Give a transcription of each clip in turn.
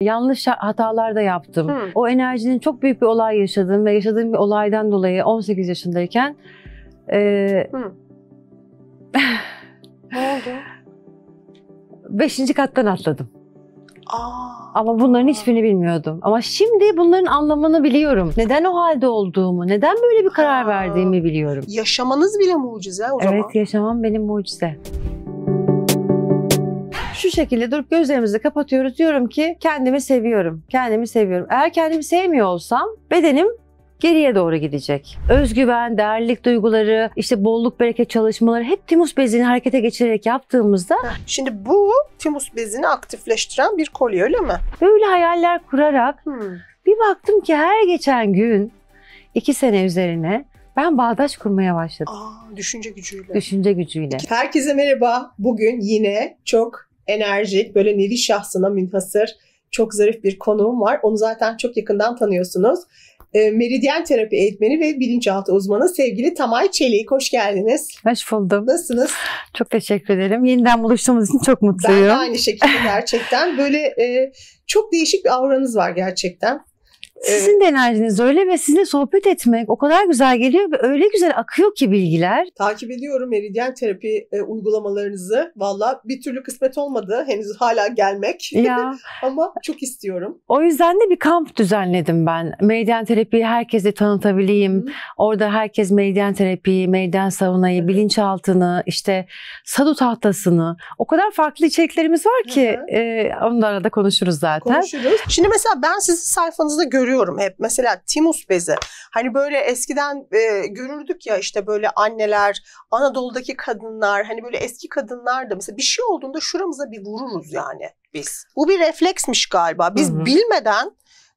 Yanlış hatalar da yaptım. Hı. O enerjinin çok büyük bir olay yaşadım ve yaşadığım bir olaydan dolayı 18 yaşındayken e, ne oldu? Beşinci kattan atladım. Aa. Ama bunların hiçbirini bilmiyordum. Ama şimdi bunların anlamını biliyorum. Neden o halde olduğumu, neden böyle bir karar Aa. verdiğimi biliyorum. Yaşamanız bile mucize o evet, zaman. Evet yaşamam benim mucize. Şu şekilde durup gözlerimizi kapatıyoruz. Diyorum ki kendimi seviyorum. Kendimi seviyorum. Eğer kendimi sevmiyor olsam bedenim geriye doğru gidecek. Özgüven, değerlilik duyguları, işte bolluk bereket çalışmaları hep timus bezini harekete geçirerek yaptığımızda Şimdi bu timus bezini aktifleştiren bir kolye öyle mi? böyle hayaller kurarak Hmm. bir baktım ki her geçen gün iki sene üzerine ben bağdaş kurmaya başladım. Aa, düşünce gücüyle. Düşünce gücüyle. Herkese merhaba. Bugün yine çok enerjik, böyle nevi şahsına münhasır, çok zarif bir konuğum var. Onu zaten çok yakından tanıyorsunuz. E, Meridyen terapi eğitmeni ve bilinçaltı uzmanı sevgili Tamay Çelik. Hoş geldiniz. Hoş buldum. Nasılsınız? Çok teşekkür ederim. Yeniden buluştuğumuz için çok mutluyum. Ben de aynı şekilde gerçekten. Böyle e, çok değişik bir auranız var gerçekten. Sizin de enerjiniz öyle ve sizinle sohbet etmek o kadar güzel geliyor ve öyle güzel akıyor ki bilgiler. Takip ediyorum meridyen terapi e, uygulamalarınızı. Valla bir türlü kısmet olmadı. Henüz hala gelmek. Ya. Ama çok istiyorum. O yüzden de bir kamp düzenledim ben. Meridyen terapiyi herkese tanıtabileyim. Hı. Orada herkes meridyen terapiyi, meridyen savunayı, evet. bilinçaltını, işte sadu tahtasını. O kadar farklı içeriklerimiz var ki Hı. e, onu da arada konuşuruz zaten. Konuşuruz. Şimdi mesela ben sizin sayfanızda görüyorum görüyorum hep. Mesela timus bezi. Hani böyle eskiden e, görürdük ya işte böyle anneler, Anadolu'daki kadınlar, hani böyle eski kadınlar da mesela bir şey olduğunda şuramıza bir vururuz yani biz. Bu bir refleksmiş galiba. Biz Hı-hı. bilmeden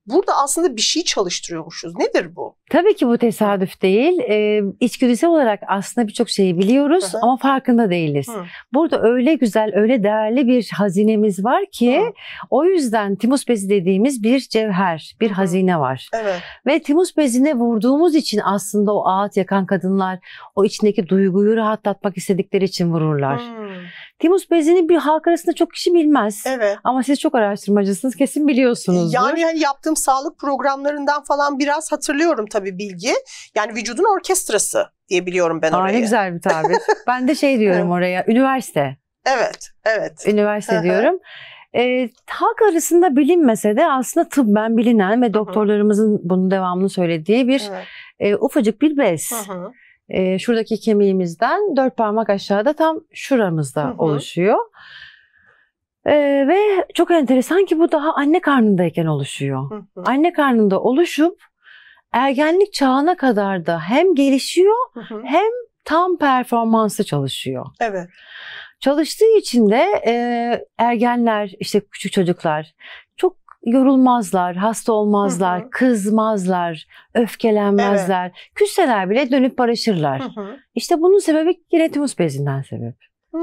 Burada aslında bir şey çalıştırıyormuşuz. Nedir bu? Tabii ki bu tesadüf değil. Ee, içgüdüsel olarak aslında birçok şeyi biliyoruz Hı-hı. ama farkında değiliz. Hı. Burada öyle güzel, öyle değerli bir hazinemiz var ki Hı. o yüzden timus bezi dediğimiz bir cevher, bir Hı. hazine var. Evet. Ve timus bezine vurduğumuz için aslında o ağıt yakan kadınlar o içindeki duyguyu rahatlatmak istedikleri için vururlar. Hı. Timus bezini bir halk arasında çok kişi bilmez. Evet. Ama siz çok araştırmacısınız kesin biliyorsunuz. Yani hani yaptığım sağlık programlarından falan biraz hatırlıyorum tabii bilgi. Yani vücudun orkestrası diye biliyorum ben Aa, orayı. Aa, ne güzel bir tabir. ben de şey diyorum oraya üniversite. Evet, evet. Üniversite diyorum. E, halk arasında bilinmese de aslında tıbben bilinen ve doktorlarımızın bunu devamlı söylediği bir evet. e, ufacık bir bez. Hı hı e, şuradaki kemiğimizden dört parmak aşağıda tam şuramızda Hı-hı. oluşuyor. Ee, ve çok enteresan ki bu daha anne karnındayken oluşuyor. Hı hı. Anne karnında oluşup ergenlik çağına kadar da hem gelişiyor hı hı. hem tam performansı çalışıyor. Evet. Çalıştığı için de e, ergenler, işte küçük çocuklar yorulmazlar, hasta olmazlar, hı hı. kızmazlar, öfkelenmezler. Evet. Küsseler bile dönüp barışırlar. Hı hı. İşte bunun sebebi yine timus bezinden sebep. Hı.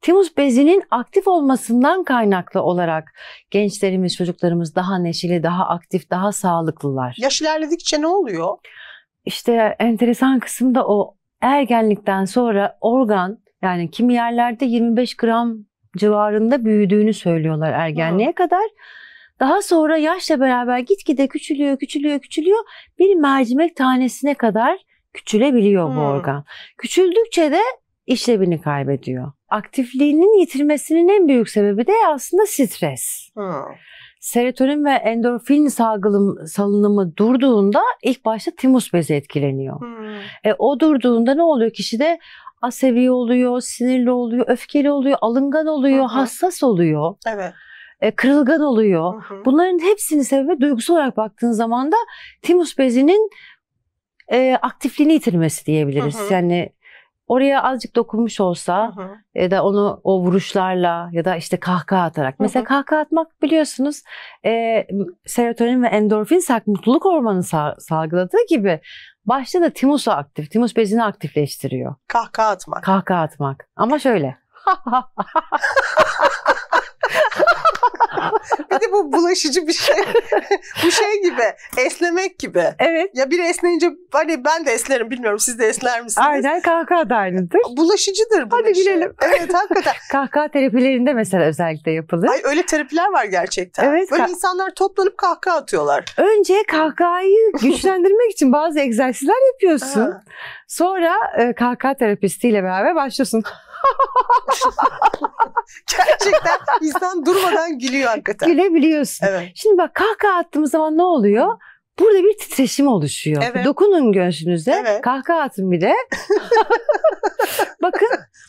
Timus bezinin aktif olmasından kaynaklı olarak gençlerimiz, çocuklarımız daha neşeli, daha aktif, daha sağlıklılar. Yaş ilerledikçe ne oluyor? İşte enteresan kısım da o ergenlikten sonra organ yani kimi yerlerde 25 gram civarında büyüdüğünü söylüyorlar ergenliğe Hı. kadar. Daha sonra yaşla beraber gitgide küçülüyor, küçülüyor, küçülüyor. Bir mercimek tanesine kadar küçülebiliyor hmm. bu organ. Küçüldükçe de işlevini kaybediyor. Aktifliğinin yitirmesinin en büyük sebebi de aslında stres. Hmm. Serotonin ve endorfin salgılım, salınımı durduğunda ilk başta timus bezi etkileniyor. Hmm. E, o durduğunda ne oluyor? kişi Kişide asevi oluyor, sinirli oluyor, öfkeli oluyor, alıngan oluyor, hı hassas oluyor. Evet. E, kırılgan oluyor. Hı hı. Bunların hepsini sebebi duygusal olarak baktığın zaman da timus bezinin e, aktifliğini yitirmesi diyebiliriz. Hı hı. Yani oraya azıcık dokunmuş olsa hı hı. ya da onu o vuruşlarla ya da işte kahkaha atarak. Hı hı. Mesela kahkaha atmak biliyorsunuz e, serotonin ve endorfin sak mutluluk hormonu sal salgıladığı gibi başta da timusu aktif, timus bezini aktifleştiriyor. Kahkaha atmak. Kahkaha atmak. Ama şöyle. bir de bu bulaşıcı bir şey. bu şey gibi esnemek gibi. Evet. Ya biri esneyince hani ben de eslerim, bilmiyorum siz de esner misiniz? Aynen kahkaha da aynıdır. Bulaşıcıdır bu Hadi neşe. bilelim. Evet hakikaten. kahkaha terapilerinde mesela özellikle yapılır. Ay öyle terapiler var gerçekten. Evet. Böyle insanlar toplanıp kahkaha atıyorlar. Önce kahkahayı güçlendirmek için bazı egzersizler yapıyorsun. Sonra e, kahkaha terapistiyle beraber başlıyorsun. Gerçekten insan durmadan gülüyor hakikaten. Gülebiliyorsun. Evet. Şimdi bak kahkaha attığımız zaman ne oluyor? Burada bir titreşim oluşuyor. Evet. Dokunun göğsünüze. Evet. Kahkaha atın bir de. Bakın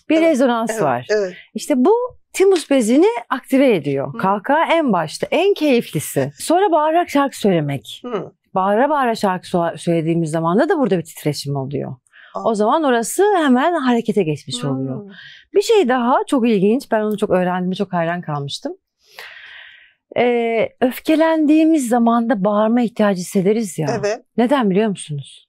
bir evet. rezonans evet. var. Evet. İşte bu timus bezini aktive ediyor. Hı. Kahkaha en başta en keyiflisi. Sonra bağırarak şarkı söylemek. Hı. Bağıra bağıra şarkı söylediğimiz zaman da burada bir titreşim oluyor. O zaman orası hemen harekete geçmiş hmm. oluyor. Hmm. Bir şey daha çok ilginç. Ben onu çok öğrendiğimde çok hayran kalmıştım. Ee, öfkelendiğimiz zaman da bağırma ihtiyacı hissederiz ya. Evet. Neden biliyor musunuz?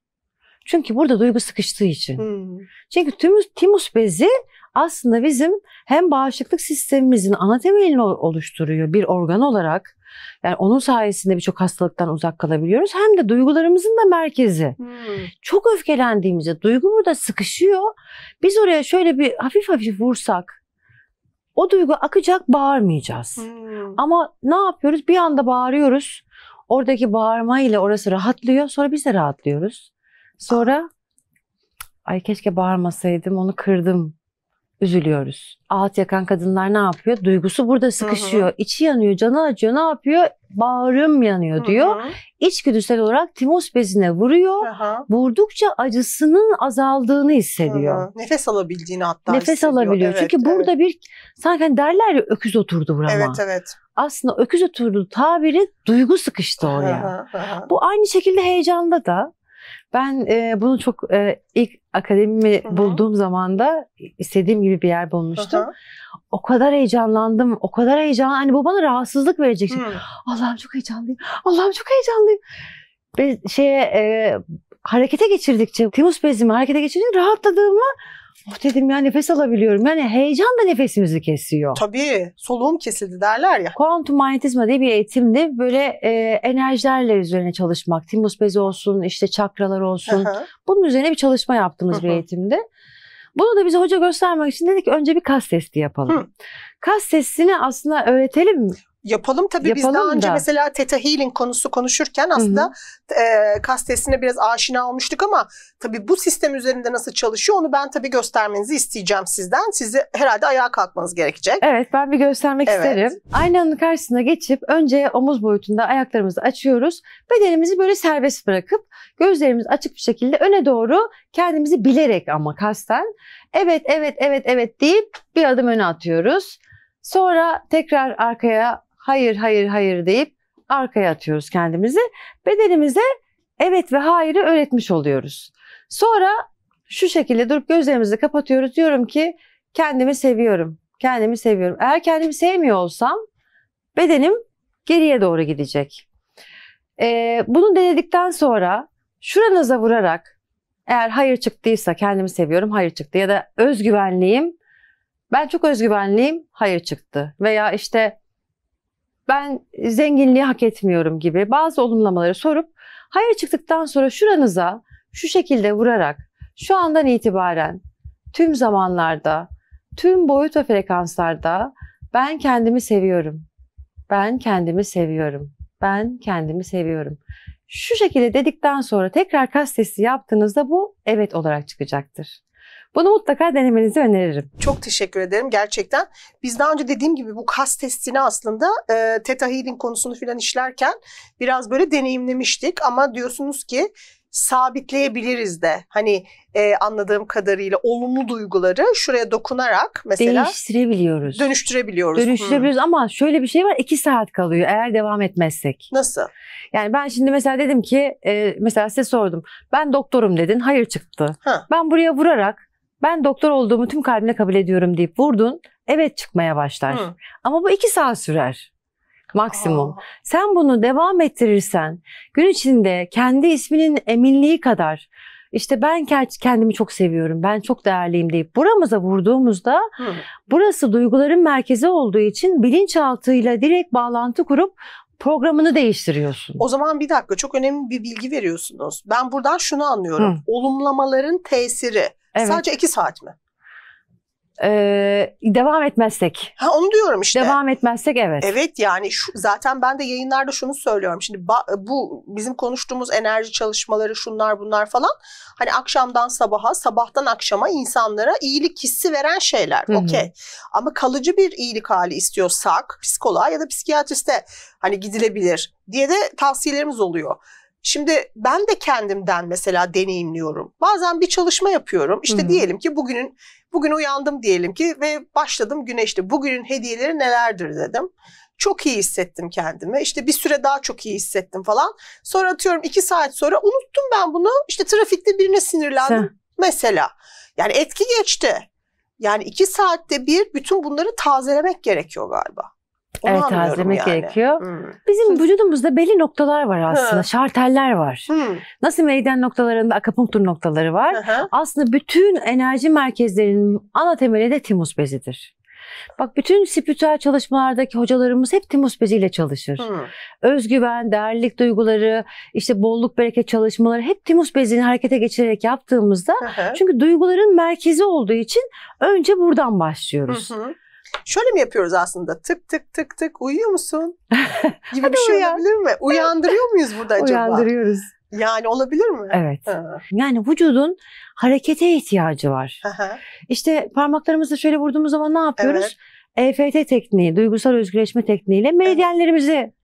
Çünkü burada duygu sıkıştığı için. Hmm. Çünkü timus, timus bezi aslında bizim hem bağışıklık sistemimizin ana temelini oluşturuyor bir organ olarak yani onun sayesinde birçok hastalıktan uzak kalabiliyoruz. Hem de duygularımızın da merkezi. Hmm. Çok öfkelendiğimizde duygu burada sıkışıyor. Biz oraya şöyle bir hafif hafif vursak o duygu akacak bağırmayacağız. Hmm. Ama ne yapıyoruz? Bir anda bağırıyoruz. Oradaki bağırma ile orası rahatlıyor. Sonra biz de rahatlıyoruz. Sonra ay keşke bağırmasaydım onu kırdım üzülüyoruz. Ağıt yakan kadınlar ne yapıyor? Duygusu burada sıkışıyor. Hı hı. İçi yanıyor, canı acıyor. Ne yapıyor? Bağrım yanıyor diyor. Hı hı. İçgüdüsel olarak timus bezine vuruyor. Hı hı. Vurdukça acısının azaldığını hissediyor. Hı hı. Nefes alabildiğini hatta Nefes hissediyor. alabiliyor. Evet, Çünkü evet. burada bir sanki hani derler ya öküz oturdu burama. Evet evet. Aslında öküz oturdu tabiri duygu sıkıştı oraya. Hı hı hı. Bu aynı şekilde heyecanda da ben e, bunu çok e, ilk akademimi Hı-hı. bulduğum zaman da istediğim gibi bir yer bulmuştum. Hı-hı. O kadar heyecanlandım. O kadar heyecan hani bu bana rahatsızlık verecek. Allah'ım çok heyecanlıyım. Allah'ım çok heyecanlıyım. Ve şeye e, harekete geçirdikçe, timus bezimi harekete geçirdikçe rahatladığımı Oh dedim ya nefes alabiliyorum. Yani heyecan da nefesimizi kesiyor. Tabii soluğum kesildi derler ya. Kuantum manyetizma diye bir eğitimde böyle e, enerjilerle üzerine çalışmak. Timus bezi olsun, işte çakralar olsun. Hı-hı. Bunun üzerine bir çalışma yaptığımız Hı-hı. bir eğitimde. Bunu da bize hoca göstermek için dedik önce bir kas testi yapalım. Hı. Kas testini aslında öğretelim mi? Yapalım tabii Yapalım biz daha da. önce mesela Theta Healing konusu konuşurken aslında hı hı. E, kastesine biraz aşina olmuştuk ama tabii bu sistem üzerinde nasıl çalışıyor onu ben tabii göstermenizi isteyeceğim sizden. Sizi herhalde ayağa kalkmanız gerekecek. Evet ben bir göstermek evet. isterim. Aynanın karşısına geçip önce omuz boyutunda ayaklarımızı açıyoruz. Bedenimizi böyle serbest bırakıp gözlerimiz açık bir şekilde öne doğru kendimizi bilerek ama kasten evet evet evet evet deyip bir adım öne atıyoruz. Sonra tekrar arkaya hayır hayır hayır deyip arkaya atıyoruz kendimizi. Bedenimize evet ve hayırı öğretmiş oluyoruz. Sonra şu şekilde durup gözlerimizi kapatıyoruz. Diyorum ki kendimi seviyorum. Kendimi seviyorum. Eğer kendimi sevmiyor olsam bedenim geriye doğru gidecek. Ee, bunu denedikten sonra şuranıza vurarak eğer hayır çıktıysa kendimi seviyorum hayır çıktı ya da özgüvenliyim ben çok özgüvenliyim hayır çıktı veya işte ben zenginliği hak etmiyorum gibi bazı olumlamaları sorup hayır çıktıktan sonra şuranıza şu şekilde vurarak şu andan itibaren tüm zamanlarda, tüm boyut ve frekanslarda ben kendimi seviyorum. Ben kendimi seviyorum. Ben kendimi seviyorum. Şu şekilde dedikten sonra tekrar kastesi yaptığınızda bu evet olarak çıkacaktır. Bunu mutlaka denemenizi öneririm. Çok teşekkür ederim gerçekten. Biz daha önce dediğim gibi bu kas testini aslında e, Theta Healing konusunu filan işlerken biraz böyle deneyimlemiştik. Ama diyorsunuz ki sabitleyebiliriz de. Hani e, anladığım kadarıyla olumlu duyguları şuraya dokunarak mesela değiştirebiliyoruz. Dönüştürebiliyoruz. Dönüştürebiliyoruz hmm. ama şöyle bir şey var iki saat kalıyor eğer devam etmezsek. Nasıl? Yani ben şimdi mesela dedim ki e, mesela size sordum. Ben doktorum dedin. Hayır çıktı. Ha. Ben buraya vurarak ben doktor olduğumu tüm kalbimle kabul ediyorum deyip vurdun. Evet çıkmaya başlar. Hı. Ama bu iki saat sürer maksimum. Aa. Sen bunu devam ettirirsen gün içinde kendi isminin eminliği kadar işte ben kendimi çok seviyorum, ben çok değerliyim deyip buramıza vurduğumuzda Hı. burası duyguların merkezi olduğu için bilinçaltıyla direkt bağlantı kurup programını değiştiriyorsun. O zaman bir dakika çok önemli bir bilgi veriyorsunuz. Ben buradan şunu anlıyorum. Hı. Olumlamaların tesiri Evet. Sadece iki saat mi? Ee, devam etmezsek. Ha onu diyorum işte. Devam etmezsek evet. Evet yani şu, zaten ben de yayınlarda şunu söylüyorum. Şimdi bu bizim konuştuğumuz enerji çalışmaları şunlar bunlar falan. Hani akşamdan sabaha, sabahtan akşama insanlara iyilik hissi veren şeyler. Okey. Ama kalıcı bir iyilik hali istiyorsak psikoloğa ya da psikiyatriste hani gidilebilir diye de tavsiyelerimiz oluyor. Şimdi ben de kendimden mesela deneyimliyorum. Bazen bir çalışma yapıyorum. İşte hı diyelim ki bugünün bugün uyandım diyelim ki ve başladım güne işte bugünün hediyeleri nelerdir dedim. Çok iyi hissettim kendimi. İşte bir süre daha çok iyi hissettim falan. Sonra atıyorum iki saat sonra unuttum ben bunu. İşte trafikte birine sinirlendim Sen. mesela. Yani etki geçti. Yani iki saatte bir bütün bunları tazelemek gerekiyor galiba. Onu evet tazelemek yani. gerekiyor. Hmm. Bizim vücudumuzda belli noktalar var aslında. Hı. Şarteller var. Hmm. Nasıl meydan noktalarında akupunktur noktaları var. Hı hı. Aslında bütün enerji merkezlerinin ana temeli de timus bezidir. Bak bütün spiritüel çalışmalardaki hocalarımız hep timus beziyle çalışır. Hmm. Özgüven, değerlilik duyguları, işte bolluk bereket çalışmaları hep timus bezini harekete geçirerek yaptığımızda çünkü duyguların merkezi olduğu için önce buradan başlıyoruz. Hı hı. Şöyle mi yapıyoruz aslında? Tık tık tık tık uyuyor musun? Gibi bir şey olabilir mi? Uyandırıyor muyuz burada acaba? Uyandırıyoruz. Yani olabilir mi? Evet. Ha. Yani vücudun harekete ihtiyacı var. Aha. İşte parmaklarımızı şöyle vurduğumuz zaman ne yapıyoruz? Evet. EFT tekniği, duygusal özgürleşme tekniğiyle meridyenlerimizi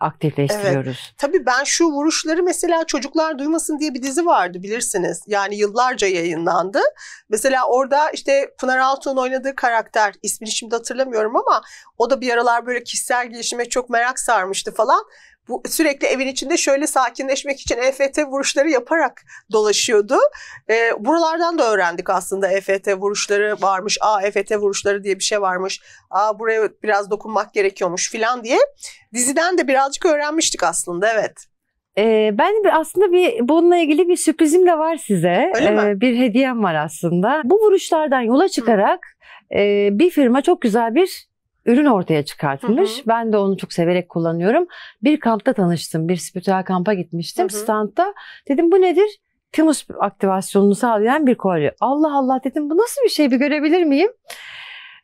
aktifleştiriyoruz. Evet. Tabii ben şu vuruşları mesela Çocuklar Duymasın diye bir dizi vardı bilirsiniz. Yani yıllarca yayınlandı. Mesela orada işte Pınar Altuğ'un oynadığı karakter ismini şimdi hatırlamıyorum ama o da bir aralar böyle kişisel gelişime çok merak sarmıştı falan bu sürekli evin içinde şöyle sakinleşmek için EFT vuruşları yaparak dolaşıyordu. E, buralardan da öğrendik aslında EFT vuruşları varmış. Aa EFT vuruşları diye bir şey varmış. A buraya biraz dokunmak gerekiyormuş filan diye. Diziden de birazcık öğrenmiştik aslında evet. Ee, ben aslında bir bununla ilgili bir sürprizim de var size. Öyle mi? Ee, bir hediyem var aslında. Bu vuruşlardan yola çıkarak Hı. E, bir firma çok güzel bir ürün ortaya çıkartmış. Hı hı. Ben de onu çok severek kullanıyorum. Bir kampta tanıştım. Bir spiritüel kampa gitmiştim. Hı Standta dedim bu nedir? Timus aktivasyonunu sağlayan bir kolye. Allah Allah dedim bu nasıl bir şey bir görebilir miyim?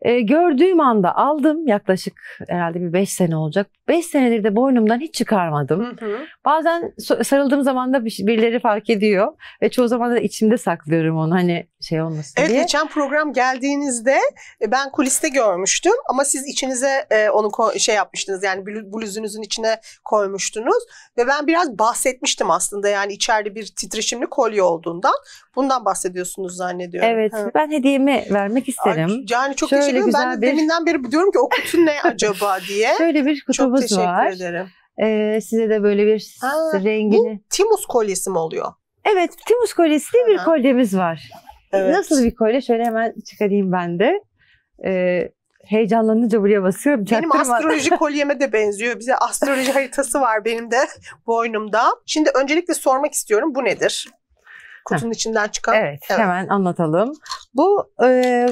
E, gördüğüm anda aldım yaklaşık herhalde bir 5 sene olacak. 5 senedir de boynumdan hiç çıkarmadım. Hı hı. Bazen sarıldığım zaman da birileri fark ediyor ve çoğu zaman da içimde saklıyorum onu. Hani şey olmasın evet, diye. Evet geçen program geldiğinizde e, ben kuliste görmüştüm ama siz içinize e, onu şey yapmıştınız yani bluzunuzun içine koymuştunuz ve ben biraz bahsetmiştim aslında yani içeride bir titreşimli kolye olduğundan. Bundan bahsediyorsunuz zannediyorum. Evet ha. ben hediyemi vermek isterim. yani çok Şöyle teşekkür ederim. Ben de bir... deminden beri diyorum ki o kutu ne acaba diye. Şöyle bir kutumuz var. Çok teşekkür var. ederim. Ee, size de böyle bir ha, rengini. Bu Timus kolyesi mi oluyor? Evet, Timus kolyesi diye bir kolyemiz var. Evet. Nasıl bir kolye? Şöyle hemen çıkarayım ben de. Ee, heyecanlanınca buraya basıyorum. Benim Çaktırma. astroloji kolyeme de benziyor. Bize astroloji haritası var benim de boynumda. Şimdi öncelikle sormak istiyorum bu nedir? Kutunun Heh. içinden çıkan. Evet, evet hemen anlatalım. Bu e,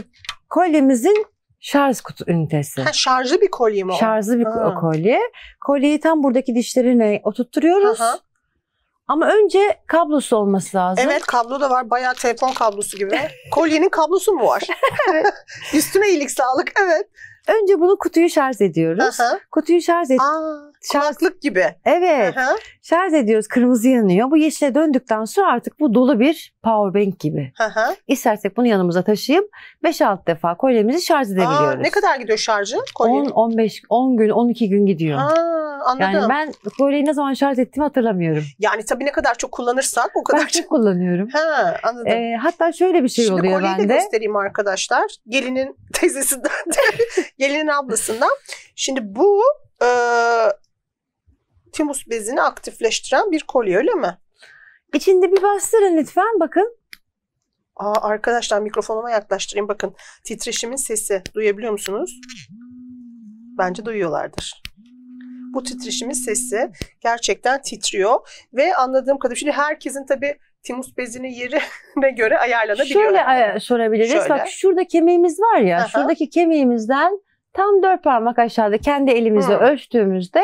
kolyemizin şarj kutu ünitesi. Ha, şarjlı bir kolye mi o? Şarjlı bir ha. kolye. Kolyeyi tam buradaki dişlerine oturtturuyoruz. Aha. Ama önce kablosu olması lazım. Evet kablo da var. Bayağı telefon kablosu gibi. Kolyenin kablosu mu var? Üstüne iyilik sağlık. Evet. Önce bunu kutuyu şarj ediyoruz. Aha. Kutuyu şarj et. Aa, şarj... Kulaklık gibi. Evet. Aha. Şarj ediyoruz. Kırmızı yanıyor. Bu yeşile döndükten sonra artık bu dolu bir power bank gibi. Aha. İstersek bunu yanımıza taşıyayım. 5-6 defa kolyemizi şarj edebiliyoruz. Aa, ne kadar gidiyor şarjı? 10 15 10 gün 12 gün gidiyor. Aa anladım. Yani ben kolyeyi ne zaman şarj ettiğimi hatırlamıyorum. Yani tabii ne kadar çok kullanırsan o kadar ben çok. kullanıyorum. Ha anladım. E, hatta şöyle bir şey Şimdi oluyor bende. Şimdi kolyeyi de göstereyim arkadaşlar. Gelinin teyzesinden, gelinin ablasından. Şimdi bu e, timus bezini aktifleştiren bir kolye öyle mi? İçinde bir bastırın lütfen bakın. Aa, arkadaşlar mikrofonuma yaklaştırayım bakın titreşimin sesi duyabiliyor musunuz? Bence duyuyorlardır bu titreşimin sesi gerçekten titriyor ve anladığım kadarıyla şimdi herkesin tabii timus bezinin yerine göre ayarlanabiliyor. Şöyle ay- e, sorabiliriz. Şöyle. Bak şurada kemiğimiz var ya. Aha. Şuradaki kemiğimizden tam dört parmak aşağıda kendi elimizle hmm. ölçtüğümüzde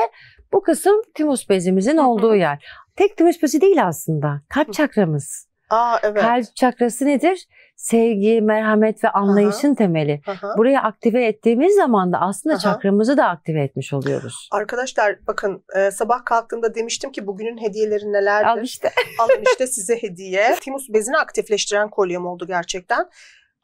bu kısım timus bezimizin olduğu yer. Tek timus bezi değil aslında. Kalp çakramız. Aa, evet. Kalp çakrası nedir? sevgi, merhamet ve anlayışın Aha. temeli. Aha. Burayı aktive ettiğimiz zaman da aslında Aha. çakramızı da aktive etmiş oluyoruz. Arkadaşlar bakın e, sabah kalktığımda demiştim ki bugünün hediyeleri nelerdir? Al işte. Alın işte size hediye. Timus bezini aktifleştiren kolyem oldu gerçekten.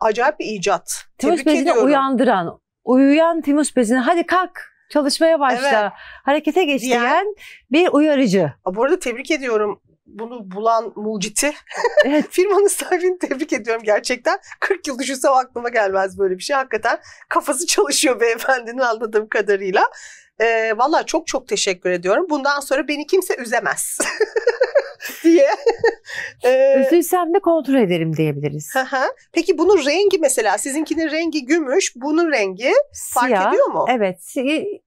Acayip bir icat. Timus Tebrik bezini ediyorum. uyandıran, uyuyan Timus bezini hadi kalk çalışmaya başla, evet. harekete geç diyen, bir uyarıcı. Bu arada tebrik ediyorum bunu bulan muciti evet. firmanın sahibini tebrik ediyorum gerçekten. 40 yıl düşünsem aklıma gelmez böyle bir şey. Hakikaten kafası çalışıyor beyefendinin anladığım kadarıyla. E, ee, Valla çok çok teşekkür ediyorum. Bundan sonra beni kimse üzemez. diye. ee, Üzülsem de kontrol ederim diyebiliriz. Peki bunun rengi mesela sizinkinin rengi gümüş, bunun rengi siyah, fark ediyor mu? Evet.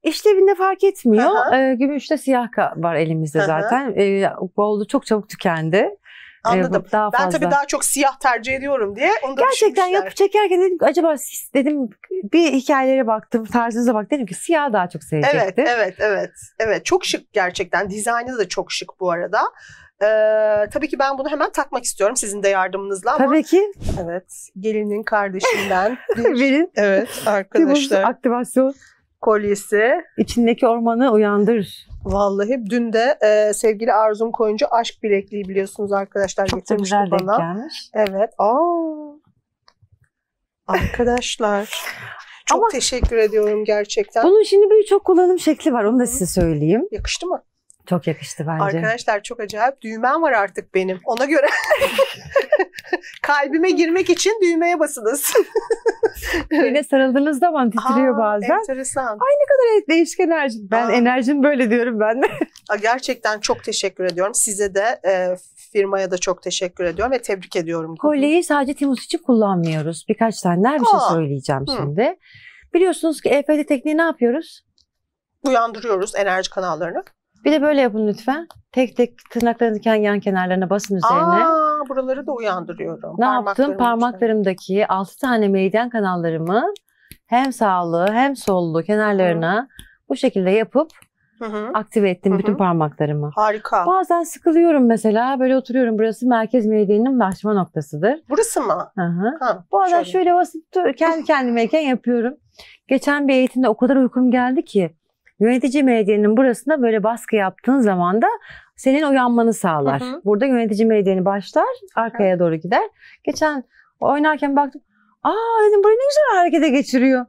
İşlevinde fark etmiyor. ee, gümüşte siyah var elimizde zaten. Ee, gold'u çok çabuk tükendi. Ee, Anladım. Ee, daha fazla. Ben tabii daha çok siyah tercih ediyorum diye. Onu da Gerçekten yapı çekerken dedim acaba dedim bir hikayelere baktım, tarzınıza bak dedim ki siyah daha çok sevecekti. Evet, evet, evet. Evet, çok şık gerçekten. Dizaynı da çok şık bu arada. Ee, tabii ki ben bunu hemen takmak istiyorum sizin de yardımınızla ama. Tabii ki. Evet. Gelinin kardeşinden. Benim. Evet arkadaşlar. Aktivasyon kolyesi. İçindeki ormanı uyandır. Vallahi dün de e, sevgili Arzum Koyuncu aşk bilekliği biliyorsunuz arkadaşlar getirmiş getirmişti bana. Çok gelmiş. Evet. Aa. Arkadaşlar. Çok Ama teşekkür ediyorum gerçekten. Bunun şimdi böyle çok kullanım şekli var. Onu da size söyleyeyim. Yakıştı mı? Çok yakıştı bence. Arkadaşlar çok acayip düğmem var artık benim. Ona göre kalbime girmek için düğmeye basınız. Birine sarıldığınızda zaman titriyor Aa, bazen. Enteresan. Ay ne kadar e, değişik enerji. Ben Aa. enerjim böyle diyorum ben de. Gerçekten çok teşekkür ediyorum. Size de e, firmaya da çok teşekkür ediyorum ve tebrik ediyorum. Kolyeyi sadece Timus için kullanmıyoruz. Birkaç tane daha bir şey Aa. şey söyleyeceğim Hı. şimdi. Biliyorsunuz ki EFT tekniği ne yapıyoruz? Uyandırıyoruz enerji kanallarını. Bir de böyle yapın lütfen. Tek tek tırnaklarınızı yan, yan kenarlarına basın üzerine. Aa, buraları da uyandırıyorum. Ne yaptım? Parmaklarımdaki için. 6 tane meydan kanallarımı hem sağlı hem sollu kenarlarına Hı. bu şekilde yapıp Hı-hı. aktive ettim Hı-hı. bütün parmaklarımı. Harika. Bazen sıkılıyorum mesela böyle oturuyorum burası merkez meydanının başlama noktasıdır. Burası mı? Hı-hı. Ha, Bazen şöyle, şöyle basıp kendi kendimeyken yapıyorum. Geçen bir eğitimde o kadar uykum geldi ki Yönetici medyanın burasında böyle baskı yaptığın zaman da senin uyanmanı sağlar. Hı hı. Burada yönetici medyanı başlar, arkaya hı. doğru gider. Geçen oynarken baktım. Aa dedim burayı ne güzel harekete geçiriyor.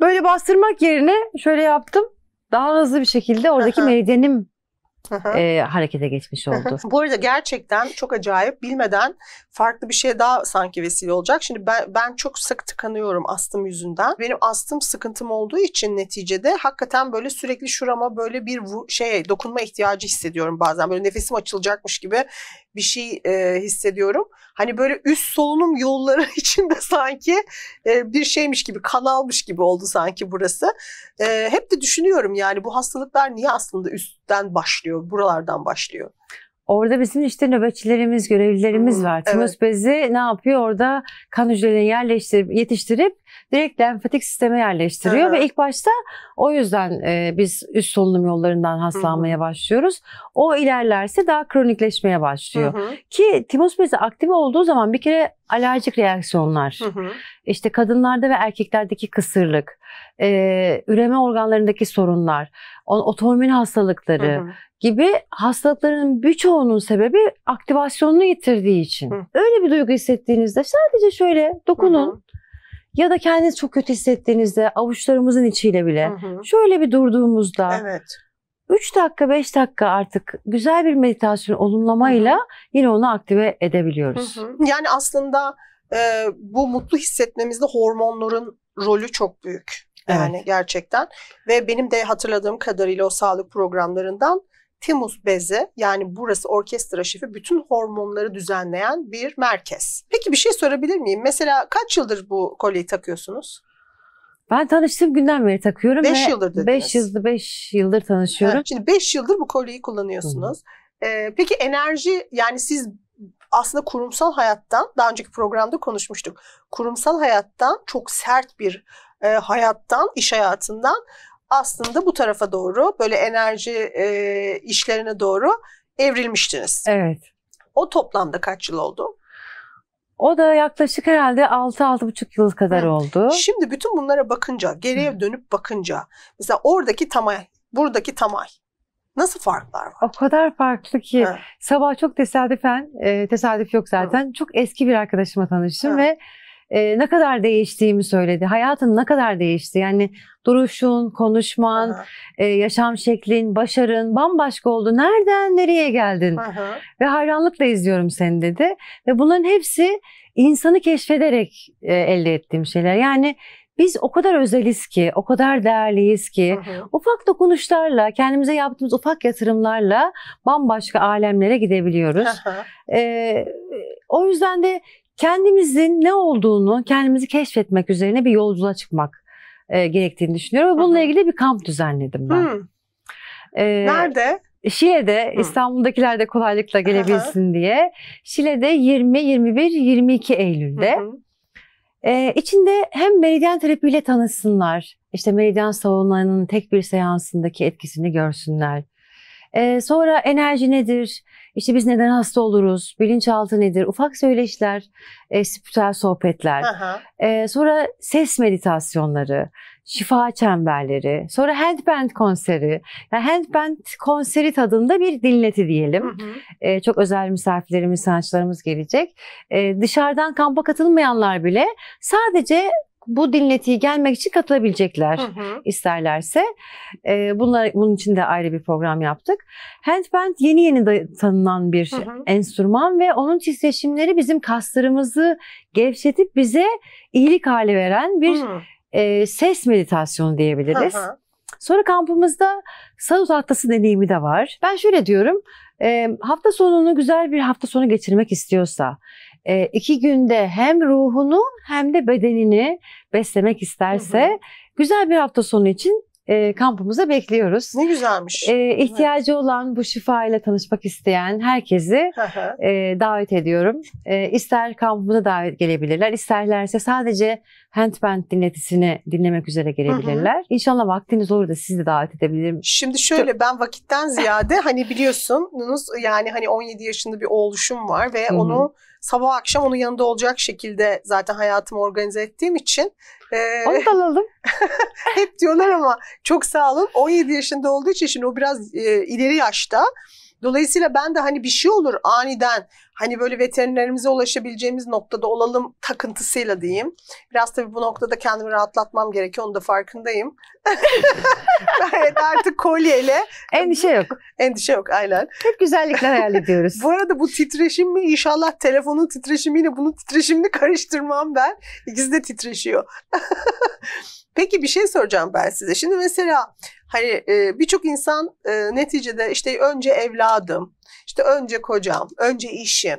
Böyle bastırmak yerine şöyle yaptım. Daha hızlı bir şekilde oradaki hı hı. medyanim e, harekete geçmiş oldu. Bu arada gerçekten çok acayip bilmeden farklı bir şey daha sanki vesile olacak. Şimdi ben, ben çok sık tıkanıyorum astım yüzünden. Benim astım sıkıntım olduğu için neticede hakikaten böyle sürekli şurama böyle bir şey dokunma ihtiyacı hissediyorum bazen. Böyle nefesim açılacakmış gibi bir şey e, hissediyorum. Hani böyle üst solunum yolları içinde sanki e, bir şeymiş gibi, kanalmış gibi oldu sanki burası. E, hep de düşünüyorum yani bu hastalıklar niye aslında üstten başlıyor, buralardan başlıyor? Orada bizim işte nöbetçilerimiz, görevlilerimiz hmm, var. Tümöz evet. bezi ne yapıyor? Orada kan hücrelerini yerleştirip, yetiştirip direkt lenfatik sisteme yerleştiriyor Aha. ve ilk başta o yüzden e, biz üst solunum yollarından hastalanmaya Hı-hı. başlıyoruz. O ilerlerse daha kronikleşmeye başlıyor. Hı-hı. Ki timoz bezi aktif olduğu zaman bir kere alerjik reaksiyonlar, Hı-hı. işte kadınlarda ve erkeklerdeki kısırlık, e, üreme organlarındaki sorunlar, otoimmün hastalıkları Hı-hı. gibi hastalıkların birçoğunun sebebi aktivasyonunu yitirdiği için. Hı. Öyle bir duygu hissettiğinizde sadece şöyle dokunun. Hı-hı ya da kendiniz çok kötü hissettiğinizde avuçlarımızın içiyle bile hı hı. şöyle bir durduğumuzda evet. 3 dakika 5 dakika artık güzel bir meditasyon olumlamayla hı hı. yine onu aktive edebiliyoruz. Hı hı. Yani aslında e, bu mutlu hissetmemizde hormonların rolü çok büyük. Yani evet. gerçekten ve benim de hatırladığım kadarıyla o sağlık programlarından timus bezi yani burası orkestra şefi bütün hormonları düzenleyen bir merkez. Peki bir şey sorabilir miyim? Mesela kaç yıldır bu kolyeyi takıyorsunuz? Ben tanıştığım günden beri takıyorum. 5 yıldır dediniz. 5 yıldır, beş yıldır tanışıyorum. Evet, şimdi 5 yıldır bu kolyeyi kullanıyorsunuz. Ee, peki enerji yani siz aslında kurumsal hayattan daha önceki programda konuşmuştuk. Kurumsal hayattan çok sert bir e, hayattan, iş hayatından aslında bu tarafa doğru böyle enerji e, işlerine doğru evrilmiştiniz. Evet. O toplamda kaç yıl oldu? O da yaklaşık herhalde 6-6,5 yıl kadar Hı. oldu. Şimdi bütün bunlara bakınca, geriye Hı. dönüp bakınca mesela oradaki Tamay, buradaki Tamay nasıl farklar var? O kadar farklı ki Hı. sabah çok tesadüfen, e, tesadüf yok zaten. Hı. Çok eski bir arkadaşıma tanıştım Hı. ve e, ne kadar değiştiğimi söyledi. Hayatın ne kadar değişti. Yani duruşun, konuşman, e, yaşam şeklin, başarın bambaşka oldu. Nereden nereye geldin? Aha. Ve hayranlıkla izliyorum seni dedi. Ve bunların hepsi insanı keşfederek e, elde ettiğim şeyler. Yani biz o kadar özeliz ki, o kadar değerliyiz ki hı ufak dokunuşlarla, kendimize yaptığımız ufak yatırımlarla bambaşka alemlere gidebiliyoruz. Ee, o yüzden de kendimizin ne olduğunu, kendimizi keşfetmek üzerine bir yolculuğa çıkmak e, gerektiğini düşünüyorum. Ve bununla Hı ilgili bir kamp düzenledim ben. Hı. E, Nerede? Şile'de Hı. İstanbul'dakilerde kolaylıkla gelebilsin Hı diye. Şile'de 20, 21, 22 Eylül'de. Hı Ee, içinde hem meridyen terapiyle tanışsınlar, işte meridyen savunmanın tek bir seansındaki etkisini görsünler. Ee, sonra enerji nedir, işte biz neden hasta oluruz, bilinçaltı nedir, ufak söyleşiler, e, spiritüel sohbetler, e, sonra ses meditasyonları, şifa çemberleri, sonra handband konseri. Yani handband konseri tadında bir dinleti diyelim. Hı hı. E, çok özel misafirlerimiz, sanatçılarımız gelecek. E, dışarıdan kampa katılmayanlar bile sadece bu dinletiyi gelmek için katılabilecekler hı hı. isterlerse. E, bunlar bunun için de ayrı bir program yaptık. Handband yeni yeni de, tanınan bir hı hı. enstrüman ve onun titreşimleri bizim kaslarımızı gevşetip bize iyilik hali veren bir hı hı. E, ses meditasyonu diyebiliriz. Hı hı. Sonra kampımızda saz Atlası deneyimi de var. Ben şöyle diyorum, e, hafta sonunu güzel bir hafta sonu geçirmek istiyorsa, e, iki günde hem ruhunu hem de bedenini beslemek isterse hı hı. güzel bir hafta sonu için e, kampımıza bekliyoruz. Ne güzelmiş. E, ihtiyacı evet. olan bu şifa ile tanışmak isteyen herkesi e, davet ediyorum. E, ister kampımıza davet gelebilirler, isterlerse sadece handband dinletisini dinlemek üzere gelebilirler. Hı hı. İnşallah vaktiniz olur da sizi de davet edebilirim. Şimdi şöyle ben vakitten ziyade hani biliyorsunuz yani hani 17 yaşında bir oğluşum var ve hı hı. onu sabah akşam onun yanında olacak şekilde zaten hayatımı organize ettiğim için. E, Onu da alalım. hep diyorlar ama çok sağ olun. 17 yaşında olduğu için şimdi o biraz e, ileri yaşta. Dolayısıyla ben de hani bir şey olur aniden hani böyle veterinerimize ulaşabileceğimiz noktada olalım takıntısıyla diyeyim. Biraz tabii bu noktada kendimi rahatlatmam gerekiyor. Onu da farkındayım. Gayet artık kolyeyle. Endişe yok. Endişe yok aynen. Hep güzellikler hayal ediyoruz. bu arada bu titreşim mi? İnşallah telefonun titreşimiyle bunun titreşimini karıştırmam ben. İkisi de titreşiyor. Peki bir şey soracağım ben size. Şimdi mesela hani e, birçok insan e, neticede işte önce evladım, işte önce kocam, önce işim,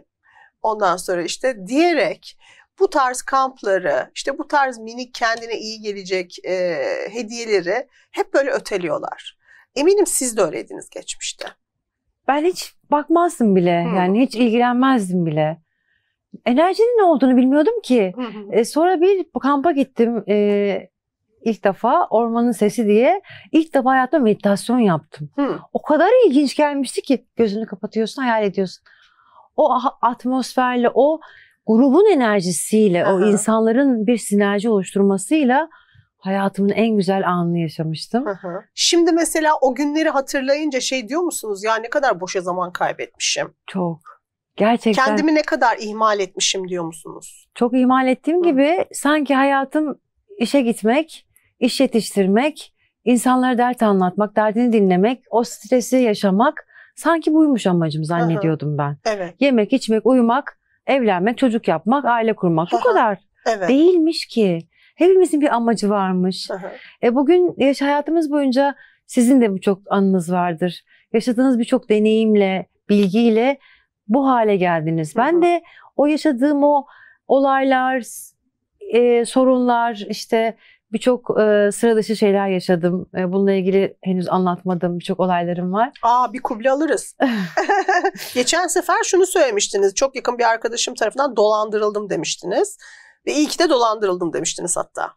ondan sonra işte diyerek bu tarz kampları, işte bu tarz minik kendine iyi gelecek e, hediyeleri hep böyle öteliyorlar. Eminim siz de öyleydiniz geçmişte. Ben hiç bakmazdım bile. Hmm. Yani hiç ilgilenmezdim bile. Enerjinin ne olduğunu bilmiyordum ki. Hmm. E, sonra bir kampa gittim. E, ilk defa Ormanın Sesi diye ilk defa hayatımda meditasyon yaptım. Hı. O kadar ilginç gelmişti ki gözünü kapatıyorsun hayal ediyorsun. O ah, atmosferle o grubun enerjisiyle Aha. o insanların bir sinerji oluşturmasıyla hayatımın en güzel anını yaşamıştım. Hı Şimdi mesela o günleri hatırlayınca şey diyor musunuz ya ne kadar boşa zaman kaybetmişim? Çok. Gerçekten. Kendimi ne kadar ihmal etmişim diyor musunuz? Çok ihmal ettiğim hı. gibi sanki hayatım işe gitmek, iş yetiştirmek, insanlara dert anlatmak, derdini dinlemek, o stresi yaşamak sanki buymuş amacım zannediyordum ben. Evet. Yemek, içmek, uyumak, evlenmek, çocuk yapmak, aile kurmak. Bu kadar. Evet. Değilmiş ki. Hepimizin bir amacı varmış. e bugün yaş e, hayatımız boyunca sizin de birçok anınız vardır. Yaşadığınız birçok deneyimle, bilgiyle bu hale geldiniz. Ben de o yaşadığım o olaylar, e, sorunlar, işte Birçok e, sıra dışı şeyler yaşadım. E, bununla ilgili henüz anlatmadığım birçok olaylarım var. Aa bir kuble alırız. Geçen sefer şunu söylemiştiniz. Çok yakın bir arkadaşım tarafından dolandırıldım demiştiniz. Ve iyi ki de dolandırıldım demiştiniz hatta.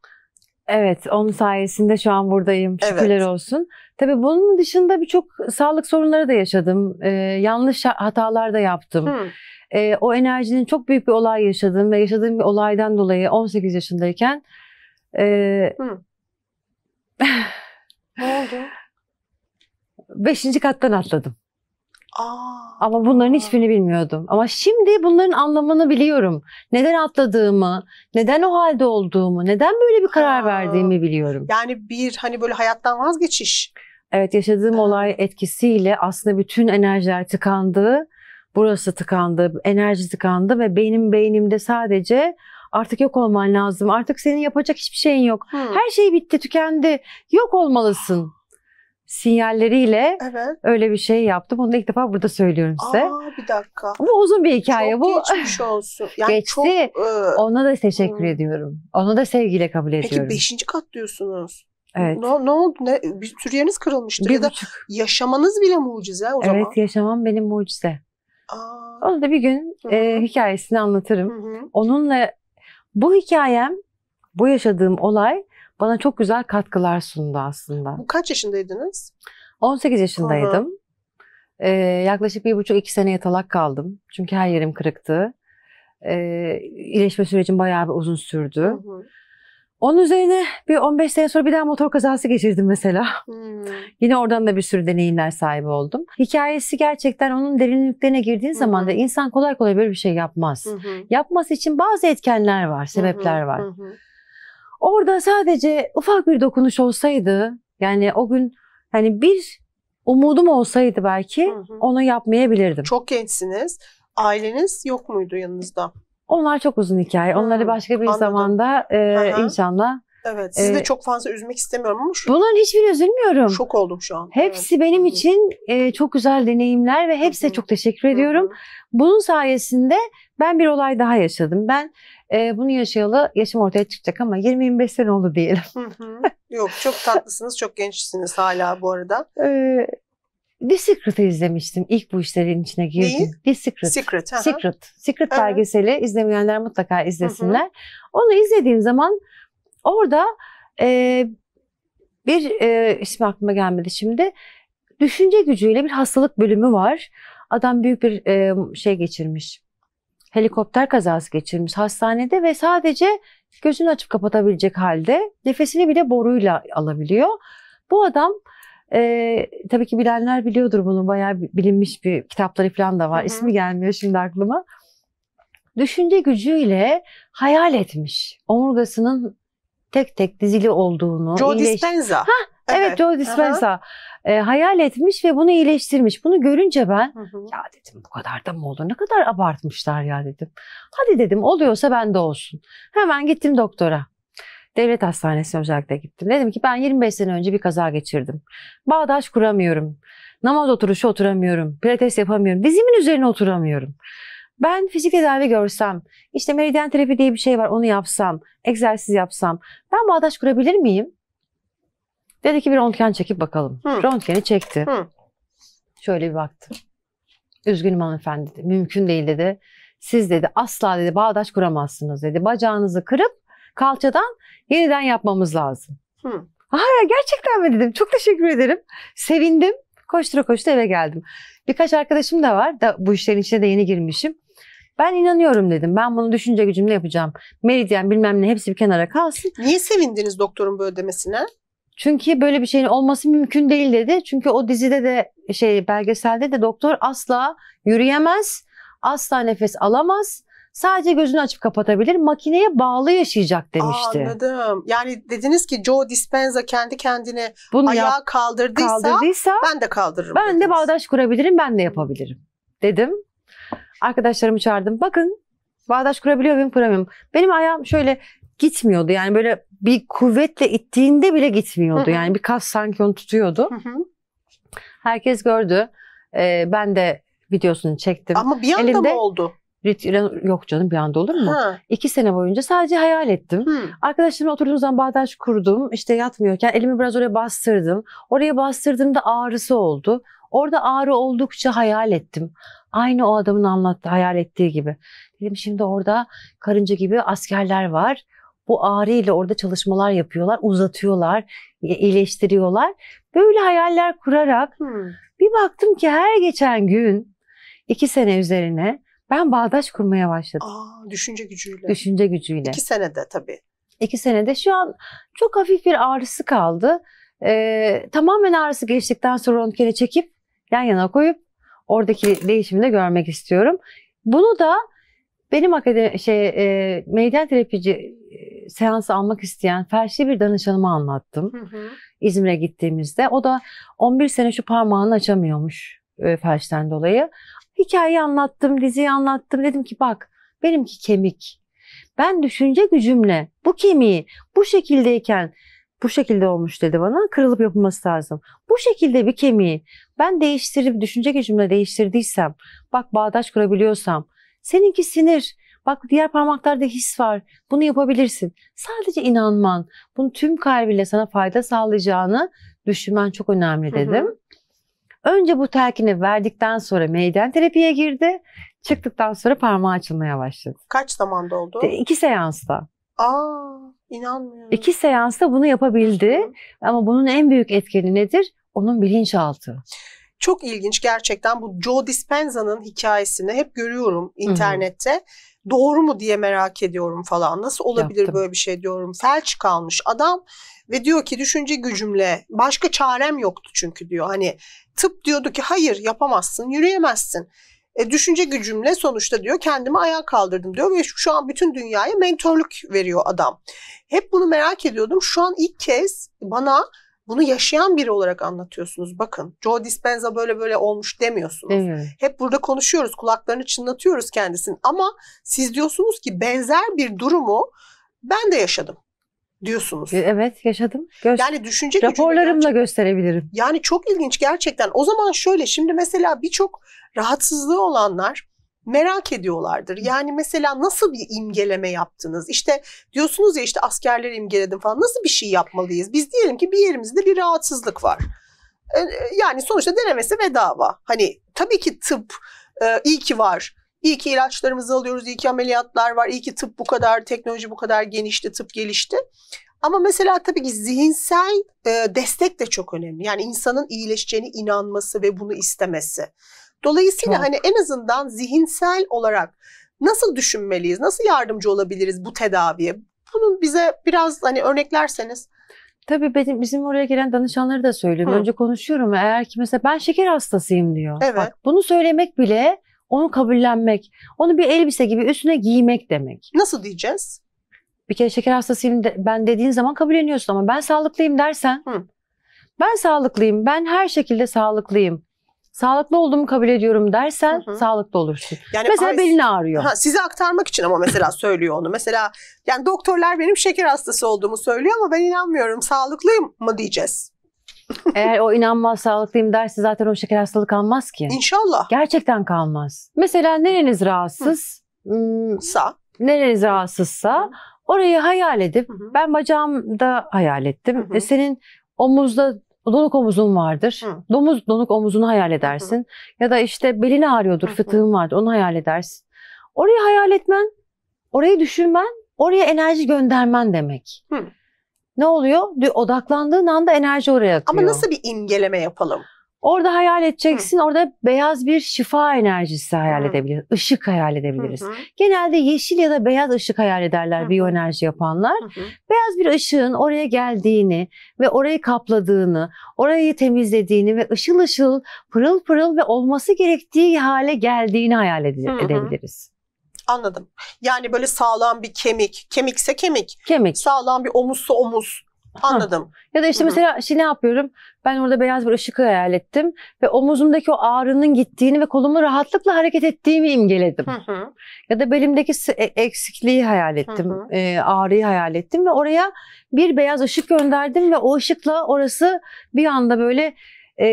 Evet, onun sayesinde şu an buradayım. Şükürler evet. olsun. Tabii bunun dışında birçok sağlık sorunları da yaşadım. Ee, yanlış hatalar da yaptım. Hmm. Ee, o enerjinin çok büyük bir olay yaşadım ve yaşadığım bir olaydan dolayı 18 yaşındayken ne oldu? Beşinci kattan atladım. Aa. Ama bunların hiçbirini bilmiyordum. Ama şimdi bunların anlamını biliyorum. Neden atladığımı, neden o halde olduğumu, neden böyle bir karar ha. verdiğimi biliyorum. Yani bir hani böyle hayattan vazgeçiş. Evet yaşadığım ha. olay etkisiyle aslında bütün enerjiler tıkandı. Burası tıkandı, enerji tıkandı ve benim beynimde sadece artık yok olman lazım. Artık senin yapacak hiçbir şeyin yok. Hmm. Her şey bitti, tükendi. Yok olmalısın sinyalleriyle evet. öyle bir şey yaptım. Onu da ilk defa burada söylüyorum size. Aa, bir dakika. Bu uzun bir hikaye. Çok bu geçmiş olsun. Yani Geçti. Çok, e... Ona da teşekkür hmm. ediyorum. Ona da sevgiyle kabul ediyorum. Peki beşinci kat diyorsunuz. Evet. Ne, ne oldu? Ne, bir sürü yeriniz kırılmıştır. Bir ya buçuk. da yaşamanız bile mucize o evet, zaman. Evet yaşamam benim mucize. Aa. Onu da bir gün e, hikayesini anlatırım. Hı -hı. Onunla bu hikayem, bu yaşadığım olay bana çok güzel katkılar sundu aslında. kaç yaşındaydınız? 18 yaşındaydım. Ee, yaklaşık bir buçuk iki sene yatalak kaldım. Çünkü her yerim kırıktı. Ee, iyileşme sürecim bayağı bir uzun sürdü. Hı hı. Onun üzerine bir 15 sene sonra bir daha motor kazası geçirdim mesela. Hmm. Yine oradan da bir sürü deneyimler sahibi oldum. Hikayesi gerçekten onun derinliklerine girdiğin hmm. zaman da insan kolay kolay böyle bir şey yapmaz. Hmm. Yapması için bazı etkenler var, sebepler var. Hmm. Orada sadece ufak bir dokunuş olsaydı, yani o gün hani bir umudum olsaydı belki hmm. onu yapmayabilirdim. Çok gençsiniz. Aileniz yok muydu yanınızda? Onlar çok uzun hikaye. Hmm, Onları başka bir anladım. zamanda e, inşallah Evet, sizi ee, de çok fazla üzmek istemiyorum ama şu... Bunların hiçbiri üzülmüyorum. Şok oldum şu an. Hepsi evet. benim Hı için e, çok güzel deneyimler ve hepsine çok teşekkür ediyorum. Hı Bunun sayesinde ben bir olay daha yaşadım. Ben e, bunu yaşayalı, yaşım ortaya çıkacak ama 20-25 sene oldu diyelim. Hı Yok, çok tatlısınız, çok gençsiniz hala bu arada. Ee, The Secret'ı izlemiştim ilk bu işlerin içine girdim. Neyi? The Secret. Secret. Aha. Secret. Secret aha. belgeseli izlemeyenler mutlaka izlesinler. Hı hı. Onu izlediğim zaman orada e, bir e, ismi aklıma gelmedi şimdi. Düşünce gücüyle bir hastalık bölümü var. Adam büyük bir e, şey geçirmiş. Helikopter kazası geçirmiş hastanede ve sadece gözünü açıp kapatabilecek halde nefesini bile boruyla alabiliyor. Bu adam e, tabii ki bilenler biliyordur bunu. Bayağı bilinmiş bir kitapları falan da var. Hı-hı. İsmi gelmiyor şimdi aklıma. Düşünce gücüyle hayal etmiş. Omurgasının tek tek dizili olduğunu. Joe iyileş... Dispenza. Ha, evet, evet Joe Dispenza. Aha. Ee, hayal etmiş ve bunu iyileştirmiş. Bunu görünce ben hı hı. ya dedim bu kadar da mı olur? Ne kadar abartmışlar ya dedim. Hadi dedim oluyorsa ben de olsun. Hemen gittim doktora. Devlet hastanesine özellikle gittim. Dedim ki ben 25 sene önce bir kaza geçirdim. Bağdaş kuramıyorum. Namaz oturuşu oturamıyorum. Pilates yapamıyorum. Dizimin üzerine oturamıyorum. Ben fizik tedavi görsem, işte meridyen terapi diye bir şey var onu yapsam, egzersiz yapsam ben bağdaş kurabilir miyim? Dedi ki bir röntgen çekip bakalım. Hı. Röntgeni çekti. Hı. Şöyle bir baktı. Üzgünüm hanımefendi dedi. Mümkün değil dedi. Siz dedi asla dedi bağdaş kuramazsınız dedi. Bacağınızı kırıp kalçadan yeniden yapmamız lazım. Hı. Aa, gerçekten mi dedim. Çok teşekkür ederim. Sevindim. Koştura koştu eve geldim. Birkaç arkadaşım da var. Da, bu işlerin içine de yeni girmişim. Ben inanıyorum dedim. Ben bunu düşünce gücümle yapacağım. Meridyen bilmem ne hepsi bir kenara kalsın. Niye sevindiniz doktorun böyle demesine? Çünkü böyle bir şeyin olması mümkün değil dedi. Çünkü o dizide de şey belgeselde de doktor asla yürüyemez, asla nefes alamaz sadece gözünü açıp kapatabilir, makineye bağlı yaşayacak demişti. anladım. Yani dediniz ki Joe Dispenza kendi kendine Bunu ayağa yap- kaldırdıysa, kaldırdıysa ben de kaldırırım. Ben dediniz. de bağdaş kurabilirim, ben de yapabilirim dedim. Arkadaşlarımı çağırdım. Bakın bağdaş kurabiliyor muyum, kuramıyorum. Benim ayağım şöyle gitmiyordu. Yani böyle bir kuvvetle ittiğinde bile gitmiyordu. Yani bir kas sanki onu tutuyordu. Herkes gördü. Ee, ben de videosunu çektim. Ama bir anda Elinde, mı oldu? Ritüel yok canım bir anda olur mu? Ha. İki sene boyunca sadece hayal ettim. Hı. Arkadaşlarımla oturduğum zaman bağdaş kurdum. İşte yatmıyorken elimi biraz oraya bastırdım. Oraya bastırdığımda ağrısı oldu. Orada ağrı oldukça hayal ettim. Aynı o adamın anlattığı, hayal ettiği gibi. Dedim şimdi orada karınca gibi askerler var. Bu ağrıyla orada çalışmalar yapıyorlar, uzatıyorlar, e, iyileştiriyorlar. Böyle hayaller kurarak hmm. bir baktım ki her geçen gün iki sene üzerine ben bağdaş kurmaya başladım. Aa, düşünce gücüyle. Düşünce gücüyle. İki senede tabii. İki senede. Şu an çok hafif bir ağrısı kaldı. Ee, tamamen ağrısı geçtikten sonra onu röntgeni çekip yan yana koyup oradaki değişimi de görmek istiyorum. Bunu da benim akademi şey e, meydan terapici e, seansı almak isteyen felçli bir danışanıma anlattım. Hı hı. İzmir'e gittiğimizde o da 11 sene şu parmağını açamıyormuş e, felçten dolayı. Hikayeyi anlattım, diziyi anlattım. Dedim ki bak benimki kemik. Ben düşünce gücümle bu kemiği bu şekildeyken bu şekilde olmuş dedi bana. Kırılıp yapılması lazım. Bu şekilde bir kemiği ben değiştirip düşünce gücümle değiştirdiysem, bak bağdaş kurabiliyorsam, seninki sinir, bak diğer parmaklarda his var, bunu yapabilirsin. Sadece inanman, bunu tüm kalbiyle sana fayda sağlayacağını düşünmen çok önemli dedim. Hı hı. Önce bu telkini verdikten sonra meydan terapiye girdi. Çıktıktan sonra parmağı açılmaya başladı. Kaç zamanda oldu? E, iki seansta. Aa inanmıyorum. İki seansta bunu yapabildi. Ama bunun en büyük etkeni nedir? Onun bilinçaltı. Çok ilginç gerçekten bu Joe Dispenza'nın hikayesini hep görüyorum internette. Hı hı. Doğru mu diye merak ediyorum falan. Nasıl olabilir Yaptım. böyle bir şey diyorum. Felç kalmış adam ve diyor ki düşünce gücümle başka çarem yoktu çünkü diyor. Hani tıp diyordu ki hayır yapamazsın, yürüyemezsin. E, düşünce gücümle sonuçta diyor kendimi ayağa kaldırdım diyor ve şu an bütün dünyaya mentorluk veriyor adam. Hep bunu merak ediyordum. Şu an ilk kez bana bunu yaşayan biri olarak anlatıyorsunuz. Bakın Joe Dispenza böyle böyle olmuş demiyorsunuz. Evet. Hep burada konuşuyoruz, kulaklarını çınlatıyoruz kendisini. Ama siz diyorsunuz ki benzer bir durumu ben de yaşadım diyorsunuz. E, evet yaşadım. Gö- yani düşünce raporlarımla gösterebilirim. Yani çok ilginç gerçekten. O zaman şöyle şimdi mesela birçok rahatsızlığı olanlar merak ediyorlardır. Yani mesela nasıl bir imgeleme yaptınız? İşte diyorsunuz ya işte askerleri imgeledim falan. Nasıl bir şey yapmalıyız? Biz diyelim ki bir yerimizde bir rahatsızlık var. E, e, yani sonuçta denemesi bedava. Hani tabii ki tıp e, iyi ki var. İyi ki ilaçlarımızı alıyoruz, iyi ki ameliyatlar var, iyi ki tıp bu kadar, teknoloji bu kadar genişti, tıp gelişti. Ama mesela tabii ki zihinsel destek de çok önemli. Yani insanın iyileşeceğine inanması ve bunu istemesi. Dolayısıyla Çok. hani en azından zihinsel olarak nasıl düşünmeliyiz, nasıl yardımcı olabiliriz bu tedaviye? Bunu bize biraz hani örneklerseniz. Tabii benim, bizim oraya gelen danışanları da söylüyorum. Hı. Önce konuşuyorum. Eğer ki mesela ben şeker hastasıyım diyor. Evet. Bak, bunu söylemek bile onu kabullenmek, onu bir elbise gibi üstüne giymek demek. Nasıl diyeceğiz? Bir kere şeker hastasıyım de, ben dediğin zaman kabulleniyorsun ama ben sağlıklıyım dersen. Hı. Ben sağlıklıyım, ben her şekilde sağlıklıyım sağlıklı olduğumu kabul ediyorum dersen hı hı. sağlıklı olursun. Yani mesela ay, belin ağrıyor. Ha, size aktarmak için ama mesela söylüyor onu. Mesela yani doktorlar benim şeker hastası olduğumu söylüyor ama ben inanmıyorum. Sağlıklıyım mı diyeceğiz. Eğer o inanmaz sağlıklıyım derse zaten o şeker hastalığı kalmaz ki. İnşallah. Gerçekten kalmaz. Mesela nereniz rahatsız? Hı. Hmm, Sağ. Nereniz rahatsızsa orayı hayal edip hı hı. ben bacağımda hayal ettim. E senin omuzda donuk omuzun vardır. Hı. Domuz donuk omuzunu hayal edersin. Hı. Ya da işte belini ağrıyordur, Hı. fıtığın vardır. Onu hayal edersin. Orayı hayal etmen, orayı düşünmen, oraya enerji göndermen demek. Hı. Ne oluyor? Odaklandığın anda enerji oraya akıyor. Ama nasıl bir imgeleme yapalım? Orada hayal edeceksin. Hı. Orada beyaz bir şifa enerjisi hayal Hı. edebiliriz. Işık hayal edebiliriz. Hı Genelde yeşil ya da beyaz ışık hayal ederler bir enerji yapanlar. Hı Beyaz bir ışığın oraya geldiğini ve orayı kapladığını, orayı temizlediğini ve ışıl ışıl, pırıl pırıl ve olması gerektiği hale geldiğini hayal ede- hı edebiliriz. Anladım. Yani böyle sağlam bir kemik, kemikse kemik. Kemik. Sağlam bir omuzsa omuz. Anladım. Ha. Ya da işte Hı-hı. mesela şimdi şey ne yapıyorum? Ben orada beyaz bir ışık hayal ettim ve omuzumdaki o ağrının gittiğini ve kolumu rahatlıkla hareket ettiğimi imgeledim. Hı hı. Ya da belimdeki e, eksikliği hayal ettim, hı hı. E, ağrıyı hayal ettim ve oraya bir beyaz ışık gönderdim ve o ışıkla orası bir anda böyle e,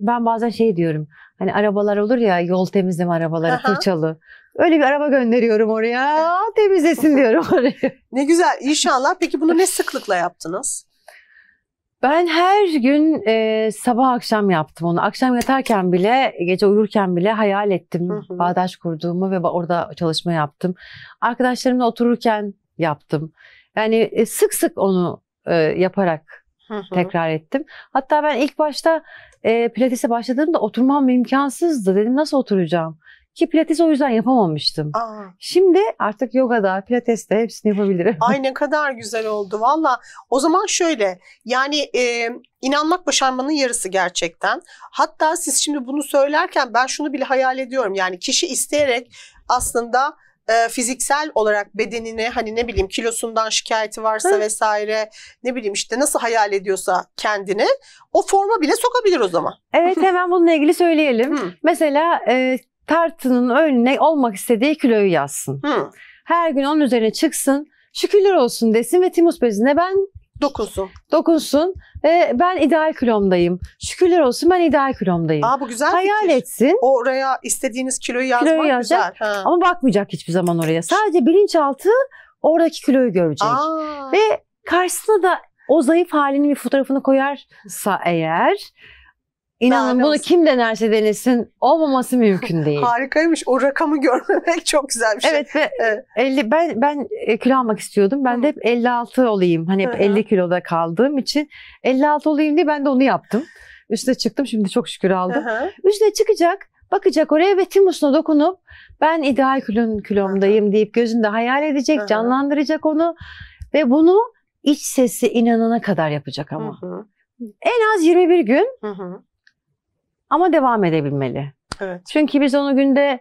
ben bazen şey diyorum. Hani arabalar olur ya yol temizleme arabaları fırçalı. Öyle bir araba gönderiyorum oraya temizlesin diyorum oraya. ne güzel inşallah. Peki bunu ne sıklıkla yaptınız? Ben her gün e, sabah akşam yaptım onu. Akşam yatarken bile, gece uyurken bile hayal ettim. Hı hı. Bağdaş kurduğumu ve orada çalışma yaptım. Arkadaşlarımla otururken yaptım. Yani e, sık sık onu e, yaparak hı hı. tekrar ettim. Hatta ben ilk başta e, pilatese başladığımda oturmam imkansızdı. Dedim nasıl oturacağım? Ki pilates o yüzden yapamamıştım. Aa. Şimdi artık yogada, pilateste hepsini yapabilirim. Ay ne kadar güzel oldu valla. O zaman şöyle yani e, inanmak başarmanın yarısı gerçekten. Hatta siz şimdi bunu söylerken ben şunu bile hayal ediyorum. Yani kişi isteyerek aslında e, fiziksel olarak bedenine hani ne bileyim kilosundan şikayeti varsa Hı. vesaire ne bileyim işte nasıl hayal ediyorsa kendini o forma bile sokabilir o zaman. Evet hemen bununla ilgili söyleyelim. Hı. Mesela e, tartının önüne olmak istediği kiloyu yazsın. Hı. Her gün onun üzerine çıksın. Şükürler olsun desin ve Timus bezinde ben Dokunsun. dokunsun ve ben ideal kilomdayım. Şükürler olsun ben ideal kilomdayım. Aa bu güzel Hayal fikir. etsin. Oraya istediğiniz kiloyu yazmak Kiloyu güzel. yazacak. Ha. ama bakmayacak hiçbir zaman oraya. Sadece bilinçaltı oradaki kiloyu görecek. Aa. Ve karşısına da o zayıf halinin bir fotoğrafını koyarsa eğer İnanın bunu kim denerse denesin olmaması mümkün değil. Harikaymış. O rakamı görmemek çok güzel bir şey. Evet ve evet. 50 ben ben e, kilo almak istiyordum. Ben Hı. de hep 56 olayım. Hani hep Hı. 50 kiloda kaldığım için 56 olayım diye ben de onu yaptım. Üste çıktım. Şimdi çok şükür aldım. Üste çıkacak. Bakacak oraya ve timusuna dokunup ben ideal kilom, kilomdayım deyip gözünde hayal edecek, canlandıracak onu ve bunu iç sesi inanana kadar yapacak ama. Hı. En az 21 gün hı hı ama devam edebilmeli. Evet. Çünkü biz onu günde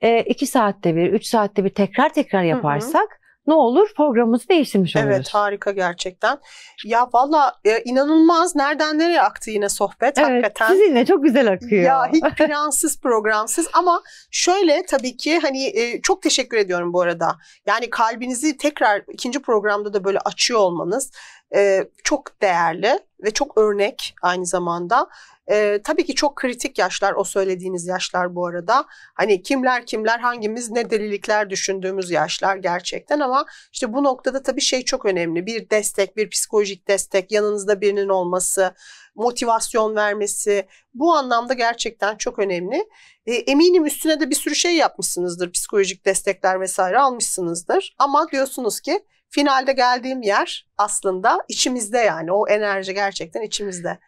e, iki saatte bir, üç saatte bir tekrar tekrar yaparsak hı hı ne olur programımızı değiştirmiş oluruz. Evet harika gerçekten. Ya valla e, inanılmaz nereden nereye aktı yine sohbet evet, hakikaten. Sizinle çok güzel akıyor. Ya hiç plansız programsız ama şöyle tabii ki hani e, çok teşekkür ediyorum bu arada. Yani kalbinizi tekrar ikinci programda da böyle açıyor olmanız e, çok değerli ve çok örnek aynı zamanda. E, tabii ki çok kritik yaşlar o söylediğiniz yaşlar bu arada. Hani kimler kimler hangimiz ne delilikler düşündüğümüz yaşlar gerçekten ama işte bu noktada tabii şey çok önemli. Bir destek, bir psikolojik destek, yanınızda birinin olması, motivasyon vermesi bu anlamda gerçekten çok önemli. E, eminim üstüne de bir sürü şey yapmışsınızdır. Psikolojik destekler vesaire almışsınızdır. Ama diyorsunuz ki finalde geldiğim yer aslında içimizde yani o enerji gerçekten içimizde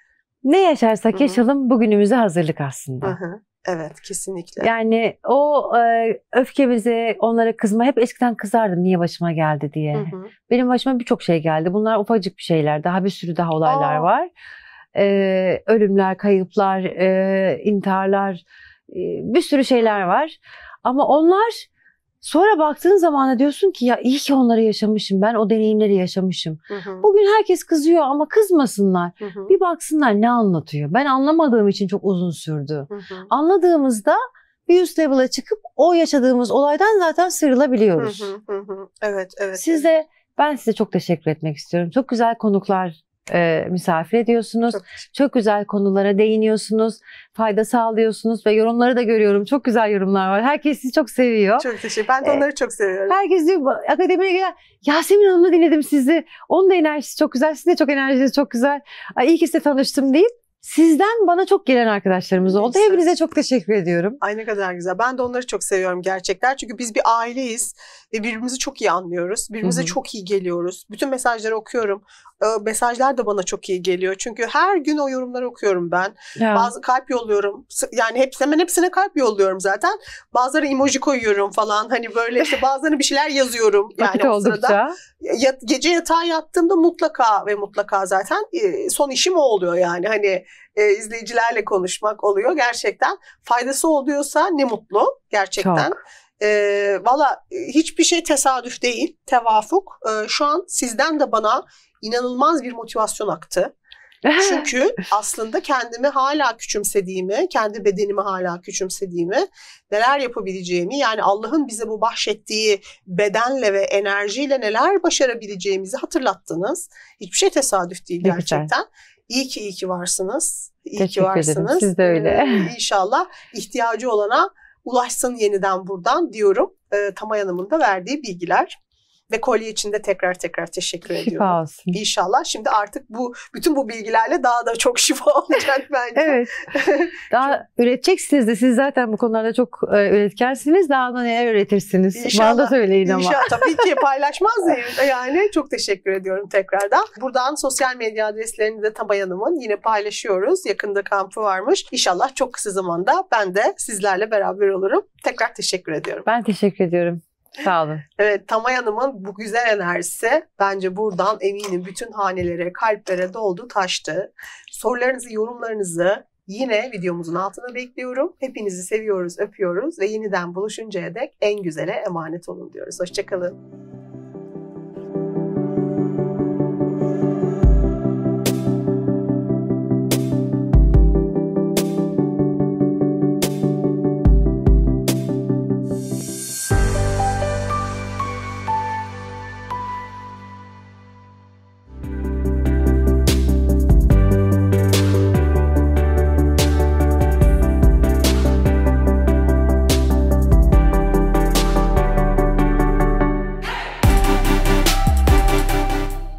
ne yaşarsak Hı-hı. yaşalım bugünümüze hazırlık aslında. Hı-hı. Evet kesinlikle. Yani o e, öfkemize, onlara kızma hep eskiden kızardım niye başıma geldi diye. Hı-hı. Benim başıma birçok şey geldi. Bunlar ufacık bir şeyler. Daha bir sürü daha olaylar Aa. var. E, ölümler, kayıplar, e, intiharlar, e, bir sürü şeyler var. Ama onlar Sonra baktığın zaman da diyorsun ki ya iyi ki onları yaşamışım. Ben o deneyimleri yaşamışım. Hı hı. Bugün herkes kızıyor ama kızmasınlar. Hı hı. Bir baksınlar ne anlatıyor. Ben anlamadığım için çok uzun sürdü. Hı hı. Anladığımızda bir üst level'a çıkıp o yaşadığımız olaydan zaten sıyrılabiliyoruz. Hı hı hı. Evet, evet. Siz de ben size çok teşekkür etmek istiyorum. Çok güzel konuklar e, misafir ediyorsunuz. Çok, çok güzel konulara değiniyorsunuz, fayda sağlıyorsunuz ve yorumları da görüyorum. Çok güzel yorumlar var. Herkes sizi çok seviyor. Çok teşekkür Ben de e, onları e, çok seviyorum. Herkes diyor akademiye gelen Yasemin Hanım'la dinledim sizi. Onun da enerjisi çok güzel, sizin de çok enerjiniz çok güzel. Ay, iyi ki size tanıştım deyip Sizden bana çok gelen arkadaşlarımız oldu. Neyse. Hepinize çok teşekkür ediyorum. Ay ne kadar güzel. Ben de onları çok seviyorum gerçekten. Çünkü biz bir aileyiz ve birbirimizi çok iyi anlıyoruz. Birbirimize Hı-hı. çok iyi geliyoruz. Bütün mesajları okuyorum. mesajlar da bana çok iyi geliyor. Çünkü her gün o yorumları okuyorum ben. Ya. Bazı kalp yolluyorum. Yani hepsi, hemen hepsine kalp yolluyorum zaten. Bazıları emoji koyuyorum falan. Hani böyle işte bazılarına bir şeyler yazıyorum. Yani Vakit o oldukça. sırada. gece yatağa yattığımda mutlaka ve mutlaka zaten son işim o oluyor yani. Hani e, izleyicilerle konuşmak oluyor. Gerçekten faydası oluyorsa ne mutlu gerçekten. Çok. E, Valla hiçbir şey tesadüf değil, tevafuk. E, şu an sizden de bana inanılmaz bir motivasyon aktı. Çünkü aslında kendimi hala küçümsediğimi, kendi bedenimi hala küçümsediğimi, neler yapabileceğimi yani Allah'ın bize bu bahşettiği bedenle ve enerjiyle neler başarabileceğimizi hatırlattınız. Hiçbir şey tesadüf değil ne gerçekten. Güzel. İyi ki iyi ki varsınız. İyi Teşekkür ki varsınız. Ederim. Siz de öyle. Ee, inşallah ihtiyacı olana ulaşsın yeniden buradan diyorum. Ee, Tamay Hanım'ın da verdiği bilgiler ve kolye için de tekrar tekrar teşekkür şifa ediyorum. Şifa olsun. İnşallah. Şimdi artık bu bütün bu bilgilerle daha da çok şifa olacak bence. evet. Daha üreteceksiniz de siz zaten bu konularda çok e, üretkersiniz. Daha da neler üretirsiniz? İnşallah. Bana da söyleyin ama. İnşallah. Tabii ki paylaşmaz mıyım? Yani çok teşekkür ediyorum tekrardan. Buradan sosyal medya adreslerini de Tabay Hanım'ın yine paylaşıyoruz. Yakında kampı varmış. İnşallah çok kısa zamanda ben de sizlerle beraber olurum. Tekrar teşekkür ediyorum. Ben teşekkür ediyorum. Sağ olun. Evet Tamay Hanım'ın bu güzel enerjisi bence buradan eminim bütün hanelere, kalplere doldu taştı. Sorularınızı, yorumlarınızı yine videomuzun altına bekliyorum. Hepinizi seviyoruz, öpüyoruz ve yeniden buluşuncaya dek en güzele emanet olun diyoruz. Hoşçakalın.